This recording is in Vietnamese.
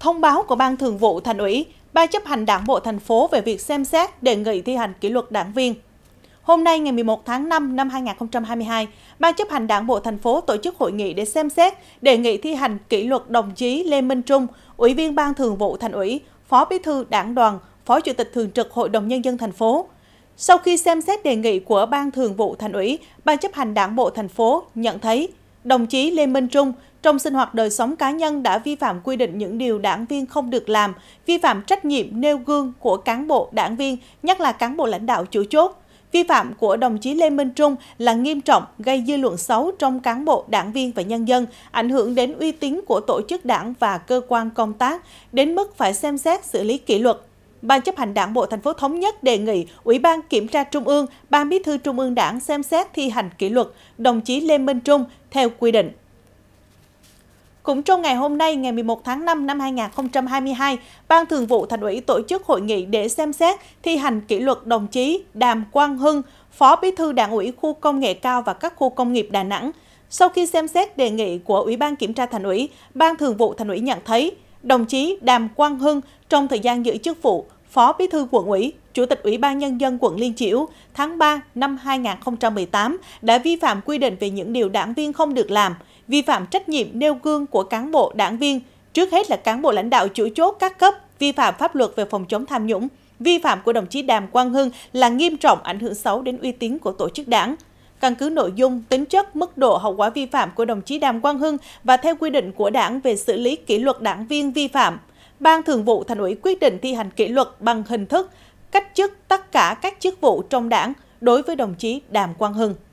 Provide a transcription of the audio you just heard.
Thông báo của Ban Thường vụ Thành ủy, Ban chấp hành Đảng bộ thành phố về việc xem xét đề nghị thi hành kỷ luật đảng viên. Hôm nay ngày 11 tháng 5 năm 2022, Ban chấp hành Đảng bộ thành phố tổ chức hội nghị để xem xét đề nghị thi hành kỷ luật đồng chí Lê Minh Trung, Ủy viên Ban Thường vụ Thành ủy, Phó Bí thư Đảng đoàn, Phó Chủ tịch thường trực Hội đồng nhân dân thành phố. Sau khi xem xét đề nghị của Ban Thường vụ Thành ủy, Ban chấp hành Đảng bộ thành phố nhận thấy đồng chí Lê Minh Trung trong sinh hoạt đời sống cá nhân đã vi phạm quy định những điều đảng viên không được làm, vi phạm trách nhiệm nêu gương của cán bộ, đảng viên, nhất là cán bộ lãnh đạo chủ chốt. Vi phạm của đồng chí Lê Minh Trung là nghiêm trọng, gây dư luận xấu trong cán bộ, đảng viên và nhân dân, ảnh hưởng đến uy tín của tổ chức đảng và cơ quan công tác, đến mức phải xem xét xử lý kỷ luật. Ban chấp hành Đảng bộ thành phố thống nhất đề nghị Ủy ban Kiểm tra Trung ương, Ban Bí thư Trung ương Đảng xem xét thi hành kỷ luật đồng chí Lê Minh Trung theo quy định. Cũng trong ngày hôm nay, ngày 11 tháng 5 năm 2022, Ban Thường vụ Thành ủy tổ chức hội nghị để xem xét thi hành kỷ luật đồng chí Đàm Quang Hưng, Phó Bí thư Đảng ủy khu công nghệ cao và các khu công nghiệp Đà Nẵng. Sau khi xem xét đề nghị của Ủy ban Kiểm tra Thành ủy, Ban Thường vụ Thành ủy nhận thấy đồng chí Đàm Quang Hưng trong thời gian giữ chức vụ Phó Bí thư quận ủy, Chủ tịch Ủy ban Nhân dân quận Liên Chiểu tháng 3 năm 2018 đã vi phạm quy định về những điều đảng viên không được làm, vi phạm trách nhiệm nêu gương của cán bộ đảng viên, trước hết là cán bộ lãnh đạo chủ chốt các cấp, vi phạm pháp luật về phòng chống tham nhũng. Vi phạm của đồng chí Đàm Quang Hưng là nghiêm trọng ảnh hưởng xấu đến uy tín của tổ chức đảng. Căn cứ nội dung, tính chất, mức độ hậu quả vi phạm của đồng chí Đàm Quang Hưng và theo quy định của đảng về xử lý kỷ luật đảng viên vi phạm – Ban Thường vụ Thành ủy quyết định thi hành kỷ luật bằng hình thức cách chức tất cả các chức vụ trong đảng đối với đồng chí Đàm Quang Hưng.